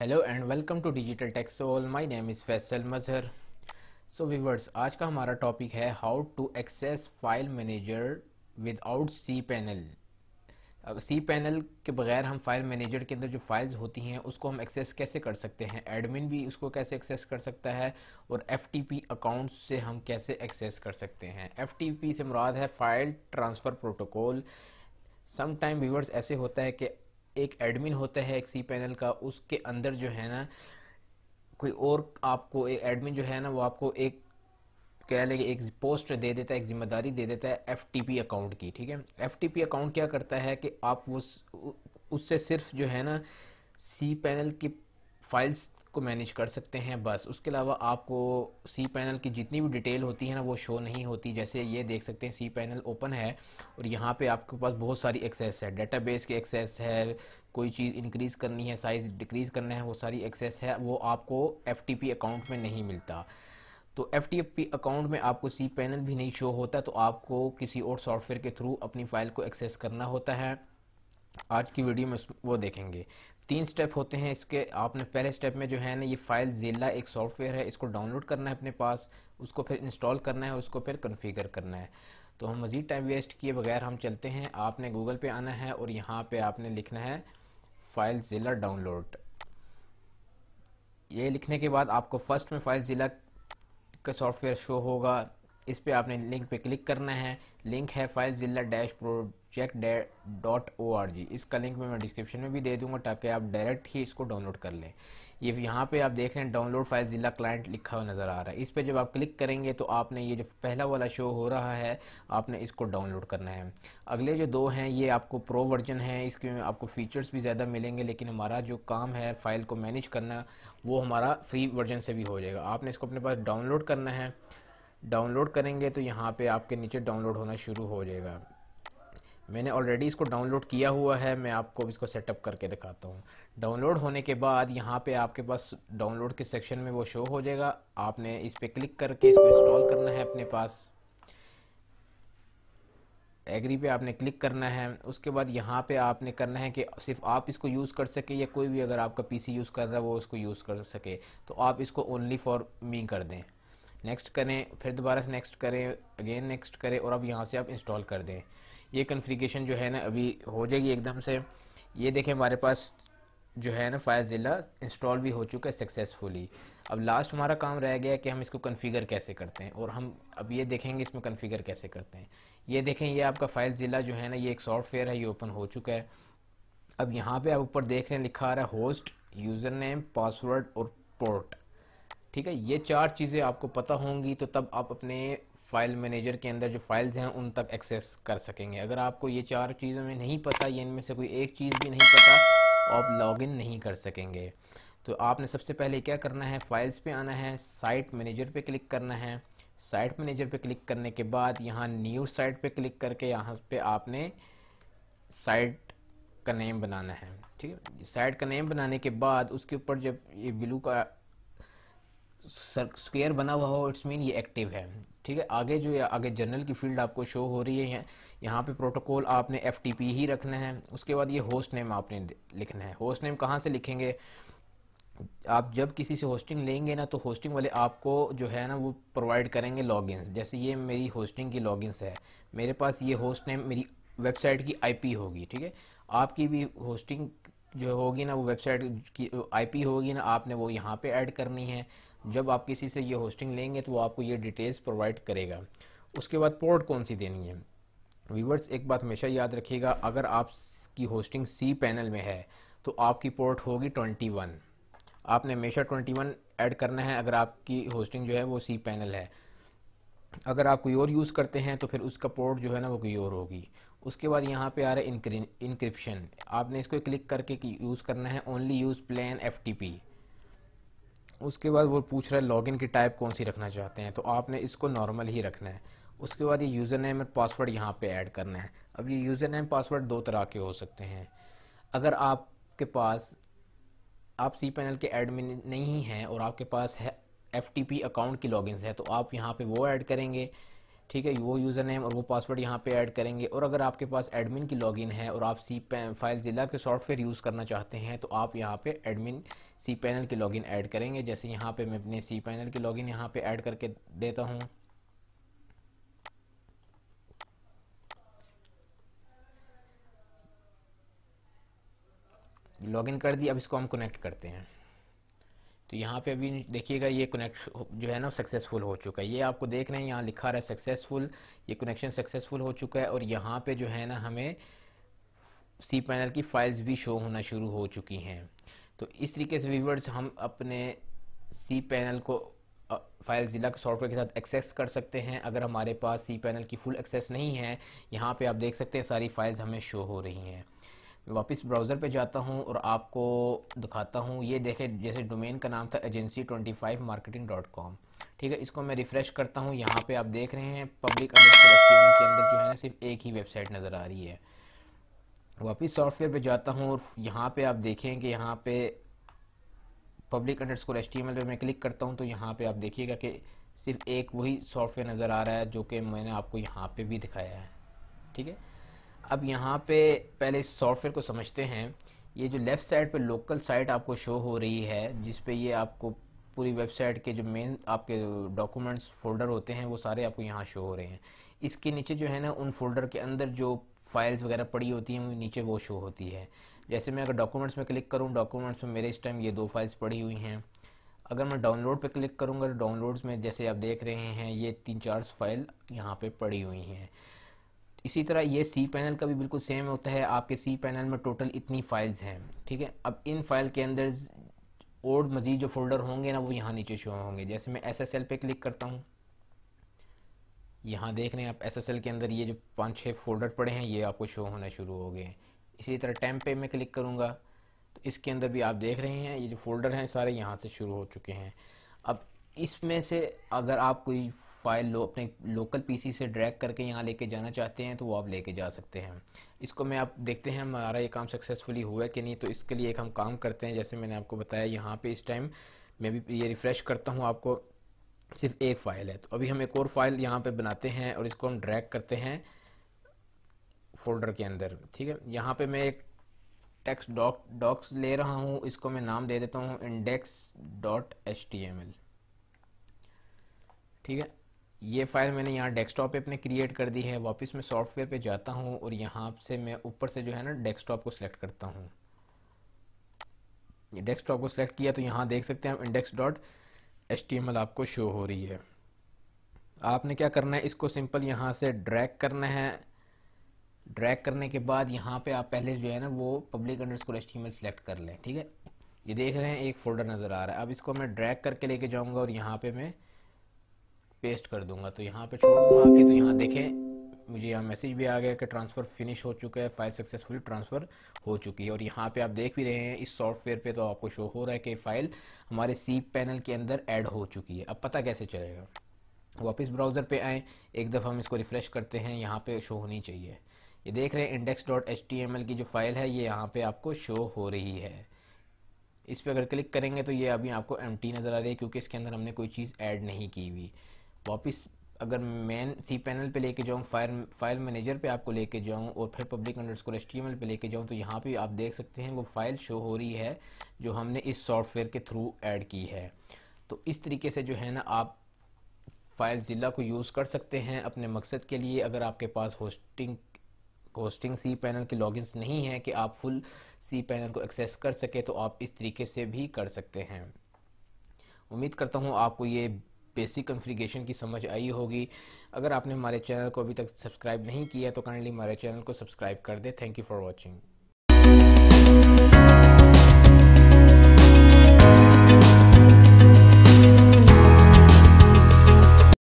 hello and welcome to digital techs all my name is Faisal Mazhar so viewers आज का हमारा topic है how to access file manager without cPanel अगर cPanel के बगैर हम फाइल मैनेजर के अंदर जो फाइल्स होती हैं उसको हम एक्सेस कैसे कर सकते हैं एडमिन भी उसको कैसे एक्सेस कर सकता है और एफ अकाउंट्स से हम कैसे एक्सेस कर सकते हैं एफ से मुराद है file transfer protocol some time viewers ऐसे होता है कि एक एडमिन होता है एक सी पैनल का उसके अंदर जो है ना कोई और आपको एक एडमिन जो है ना वो आपको एक कह लें एक पोस्ट दे देता है एक ज़िम्मेदारी दे देता है एफटीपी अकाउंट की ठीक है एफटीपी अकाउंट क्या करता है कि आप उस उससे सिर्फ जो है ना सी पैनल की फाइल्स को मैनेज कर सकते हैं बस उसके अलावा आपको सी पैनल की जितनी भी डिटेल होती है ना वो शो नहीं होती जैसे ये देख सकते हैं सी पैनल ओपन है और यहाँ पे आपके पास बहुत सारी एक्सेस है डेटाबेस के एक्सेस है कोई चीज़ इंक्रीज़ करनी है साइज़ डिक्रीज़ करना है वो सारी एक्सेस है वो आपको एफ अकाउंट में नहीं मिलता तो एफ अकाउंट में आपको सी पैनल भी नहीं शो होता तो आपको किसी और सॉफ्टवेयर के थ्रू अपनी फ़ाइल को एक्सेस करना होता है आज की वीडियो में वो देखेंगे तीन स्टेप होते हैं इसके आपने पहले स्टेप में जो है ना ये फ़ाइल ज़िला एक सॉफ्टवेयर है इसको डाउनलोड करना है अपने पास उसको फिर इंस्टॉल करना है उसको फिर कन्फिगर करना है तो हम मज़ीद टाइम वेस्ट किए बगैर हम चलते हैं आपने गूगल पे आना है और यहाँ पे आपने लिखना है फाइल ज़िला डाउनलोड ये लिखने के बाद आपको फर्स्ट में फाइल ज़िला का सॉफ्टवेयर शो होगा इस पर आपने लिंक पे क्लिक करना है लिंक है FileZilla dash project dot O R G इसका लिंक मैं डिस्क्रिप्शन में भी दे दूंगा ताकि आप डायरेक्ट ही इसको डाउनलोड कर लें ये यहाँ पे आप देख रहे हैं डाउनलोड फाइल ज़िला क्लाइंट लिखा हुआ नज़र आ रहा है इस पर जब आप क्लिक करेंगे तो आपने ये जो पहला वाला शो हो रहा है आपने इसको डाउनलोड करना है अगले जो दो हैं ये आपको प्रो वर्जन है इसके में आपको फ़ीचर्स भी ज़्यादा मिलेंगे लेकिन हमारा जो काम है फ़ाइल को मैनेज करना वो हमारा फ्री वर्जन से भी हो जाएगा आपने इसको अपने पास डाउनलोड करना है डाउनलोड करेंगे तो यहाँ पर आपके नीचे डाउनलोड होना शुरू हो जाएगा मैंने ऑलरेडी इसको डाउनलोड किया हुआ है मैं आपको इसको सेटअप करके दिखाता हूँ डाउनलोड होने के बाद यहाँ पे आपके पास डाउनलोड के सेक्शन में वो शो हो जाएगा आपने इस पर क्लिक करके इसको इंस्टॉल करना है अपने पास एग्री पे आपने क्लिक करना है उसके बाद यहाँ पे आपने करना है कि सिर्फ आप इसको यूज़ कर सके या कोई भी अगर आपका पीसी यूज़ कर रहा है वो उसको यूज़ कर सके तो आप इसको ओनली फॉर मी कर दें नेक्स्ट करें फिर दोबारा से नेक्स्ट करें अगेन नेक्स्ट करें और अब यहाँ से आप इंस्टॉल कर दें ये कन्फ्रिकेशन जो है ना अभी हो जाएगी एकदम से ये देखें हमारे पास जो है ना ज़िला इंस्टॉल भी हो चुका है सक्सेसफुली अब लास्ट हमारा काम रह गया कि हम इसको कन्फिगर कैसे करते हैं और हम अब ये देखेंगे इसमें कन्फिगर कैसे करते हैं ये देखें ये आपका फाइल ज़िला जो है ना ये एक सॉफ्टवेयर है ये ओपन हो चुका है अब यहाँ पे आप ऊपर देख रहे हैं लिखा आ रहा है होस्ट यूज़र नेम पासवर्ड और पोर्ट ठीक है ये चार चीज़ें आपको पता होंगी तो तब आप अपने फाइल मैनेजर के अंदर जो फाइल्स हैं उन तक एक्सेस कर सकेंगे अगर आपको ये चार चीज़ों में नहीं पता या इनमें से कोई एक चीज़ भी नहीं पता आप लॉगिन नहीं कर सकेंगे तो आपने सबसे पहले क्या करना है फाइल्स पे आना है साइट मैनेजर पे क्लिक करना है साइट मैनेजर पे क्लिक करने के बाद यहाँ न्यू साइट पे क्लिक करके यहाँ पे आपने साइट का नेम बनाना है ठीक है साइट का नेम बनाने के बाद उसके ऊपर जब ये ब्लू का स्क्वायर बना हुआ हो इट्स मीन ये एक्टिव है ठीक है आगे जो है आगे जनरल की फील्ड आपको शो हो रही है यहाँ पे प्रोटोकॉल आपने एफ ही रखना है उसके बाद ये होस्ट नेम आपने लिखना है होस्ट नेम कहाँ से लिखेंगे आप जब किसी से होस्टिंग लेंगे ना तो होस्टिंग वाले आपको जो है ना वो प्रोवाइड करेंगे लॉगिन्स जैसे ये मेरी होस्टिंग की लॉगिन्स है मेरे पास ये होस्ट नेम मेरी वेबसाइट की आईपी होगी ठीक है आपकी भी होस्टिंग जो होगी ना वो वेबसाइट की आईपी होगी ना आपने वो यहाँ पे ऐड करनी है जब आप किसी से ये होस्टिंग लेंगे तो वो आपको ये डिटेल्स प्रोवाइड करेगा उसके बाद पोर्ट कौन सी देनी है व्यूवर्स एक बात हमेशा याद रखिएगा अगर आपकी होस्टिंग सी पैनल में है तो आपकी पोर्ट होगी 21 आपने हमेशा 21 ऐड करना है अगर आपकी होस्टिंग जो है वो सी पैनल है अगर आप कोई और यूज़ करते हैं तो फिर उसका पोर्ट जो है ना वो कोई और होगी उसके बाद यहाँ पे आ रहा है इंक्रिप्शन आपने इसको क्लिक करके यूज़ करना है ओनली यूज़ प्लान एफ उसके बाद वो पूछ रहा है लॉगिन की टाइप कौन सी रखना चाहते हैं तो आपने इसको नॉर्मल ही रखना है उसके बाद ये यूज़र नेम और पासवर्ड यहाँ पे ऐड करना है अब ये यूज़र नेम पासवर्ड दो तरह के हो सकते हैं अगर आपके पास आप सी पैनल के एडमिन नहीं हैं और आपके पास है एफ अकाउंट की लॉगिन है तो आप यहाँ पर वो ऐड करेंगे ठीक है वो यूज़र नेम और वो पासवर्ड यहाँ पे ऐड करेंगे और अगर आपके पास एडमिन की लॉगिन है और आप सी फाइल ज़िला के सॉफ्टवेयर यूज़ करना चाहते हैं तो आप यहाँ पे एडमिन सी पैनल की लॉगिन ऐड करेंगे जैसे यहाँ पे मैं अपने सी पैनल की लॉगिन यहाँ पे ऐड करके देता हूँ लॉगिन कर दी अब इसको हम कनेक्ट करते हैं तो यहाँ पे अभी देखिएगा ये कनेक्ट जो है ना सक्सेसफुल हो चुका है ये आपको देख रहे हैं यहाँ लिखा रहा है सक्सेसफुल ये कनेक्शन सक्सेसफुल हो चुका है और यहाँ पे जो है ना हमें सी पैनल की फाइल्स भी शो होना शुरू हो चुकी हैं तो इस तरीके से व्यूवर्स हम अपने सी पैनल को फाइल ज़िला के सॉफ्टवेयर के साथ एक्सेस कर सकते हैं अगर हमारे पास सी पैनल की फुल एक्सेस नहीं है यहाँ पे आप देख सकते हैं सारी फाइल्स हमें शो हो रही हैं वापस ब्राउज़र पे जाता हूँ और आपको दिखाता हूँ ये देखें जैसे डोमेन का नाम था agency twenty five marketing dot com ठीक है इसको मैं रिफ़्रेश करता हूँ यहाँ पर आप देख रहे हैं पब्लिक के अंदर जो है ना सिर्फ एक ही वेबसाइट नज़र आ रही है वापस सॉफ्टवेयर पे जाता हूँ और यहाँ पे आप देखें कि यहाँ पे पब्लिक अंडर स्कोर एच पे मैं क्लिक करता हूँ तो यहाँ पे आप देखिएगा कि सिर्फ एक वही सॉफ्टवेयर नज़र आ रहा है जो कि मैंने आपको यहाँ पे भी दिखाया है ठीक है अब यहाँ पे पहले इस सॉफ्टवेयर को समझते हैं ये जो लेफ़्ट साइड पर लोकल साइट आपको शो हो रही है जिस पर ये आपको पूरी वेबसाइट के जो मेन आपके डॉक्यूमेंट्स फोल्डर होते हैं वो सारे आपको यहाँ शो हो रहे हैं इसके नीचे जो है ना उन फोल्डर के अंदर जो फाइल्स वगैरह पड़ी होती हैं नीचे वो शो होती है जैसे मैं अगर डॉक्यूमेंट्स में क्लिक करूँ डॉक्यूमेंट्स में मेरे इस टाइम ये दो फाइल्स पड़ी हुई हैं अगर मैं डाउनलोड पे क्लिक करूँगा तो डाउनलोड्स में जैसे आप देख रहे हैं ये तीन चार फाइल यहाँ पे पड़ी हुई हैं इसी तरह ये सी पैनल का भी बिल्कुल सेम होता है आपके सी पैनल में टोटल इतनी फाइल्स हैं ठीक है अब इन फाइल के अंदर और मज़ीद जो फोल्डर होंगे ना वो यहाँ नीचे शो होंगे जैसे मैं एस एस एल पे क्लिक करता हूँ यहाँ देख रहे हैं आप एस के अंदर ये जो पाँच छः फोल्डर पड़े हैं ये आपको शो होना शुरू हो गए हैं इसी तरह टैम पे मैं क्लिक करूँगा तो इसके अंदर भी आप देख रहे हैं ये जो फोल्डर हैं सारे यहाँ से शुरू हो चुके हैं अब इसमें से अगर आप कोई फाइल लो अपने लोकल पीसी से ड्रैग करके यहाँ लेके जाना चाहते हैं तो वो आप लेके जा सकते हैं इसको मैं आप देखते हैं हमारा ये काम सक्सेसफुली हुआ कि नहीं तो इसके लिए एक हम काम करते हैं जैसे मैंने आपको बताया यहाँ पे इस टाइम मैं भी ये रिफ़्रेश करता हूँ आपको सिर्फ एक फ़ाइल है तो अभी हम एक और फाइल यहाँ पे बनाते हैं और इसको हम ड्रैग करते हैं फोल्डर के अंदर ठीक है यहाँ पे मैं एक टेक्स्ट डॉक डॉक्स ले रहा हूँ इसको मैं नाम दे देता हूँ index dot H T M L ठीक है ये फ़ाइल मैंने यहाँ डेस्कटॉप पे अपने क्रिएट कर दी है वापस मैं सॉफ्टवेयर पे जाता हूँ और यहाँ से मैं ऊपर से जो है ना डेस्कटॉप को सिलेक्ट करता हूँ डेस्कटॉप को सिलेक्ट किया तो यहाँ देख सकते हैं हम इंडेक्स डॉट एच आपको शो हो रही है आपने क्या करना है इसको सिंपल यहाँ से ड्रैग करना है ड्रैग करने के बाद यहाँ पे आप पहले जो है ना वो public underscore H select कर लें ठीक है ये देख रहे हैं एक फोल्डर नज़र आ रहा है अब इसको मैं ड्रैग करके लेके जाऊँगा और यहाँ पे मैं पेस्ट कर दूंगा तो यहाँ पे छोड़ दूँगा आके तो यहाँ देखें मुझे यहाँ मैसेज भी आ गया कि ट्रांसफ़र फिनिश हो चुका है फ़ाइल सक्सेसफुली ट्रांसफ़र हो चुकी है और यहाँ पे आप देख भी रहे हैं इस सॉफ्टवेयर पे तो आपको शो हो रहा है कि फ़ाइल हमारे सी पैनल के अंदर ऐड हो चुकी है अब पता कैसे चलेगा वापस ब्राउज़र पे आएँ एक दफ़ा हम इसको रिफ़्रेश करते हैं यहाँ पर शो होनी चाहिए ये देख रहे हैं index dot H T M L की जो फ़ाइल है ये यहाँ पर आपको शो हो रही है इस पर अगर क्लिक करेंगे तो ये अभी आपको एम टी नज़र आ रही है क्योंकि इसके अंदर हमने कोई चीज़ ऐड नहीं की हुई वापस अगर मैन सी पैनल पे लेके जाऊँ फायर फाइल मैनेजर पे आपको लेके जाऊँ और फिर पब्लिक अंडर स्कोर एच पे लेके जाऊँ तो यहाँ पे आप देख सकते हैं वो फाइल शो हो रही है जो हमने इस सॉफ्टवेयर के थ्रू ऐड की है तो इस तरीके से जो है ना आप फाइल ज़िला को यूज़ कर सकते हैं अपने मकसद के लिए अगर आपके पास होस्टिंग होस्टिंग सी पैनल के लॉगिन नहीं है कि आप फुल सी पैनल को एक्सेस कर सके तो आप इस तरीके से भी कर सकते हैं उम्मीद करता हूँ आपको ये बेसिक कॉन्फ़िगरेशन की समझ आई होगी अगर आपने हमारे चैनल को अभी तक सब्सक्राइब नहीं किया तो काइंडली हमारे चैनल को सब्सक्राइब कर दें थैंक यू फॉर वॉचिंग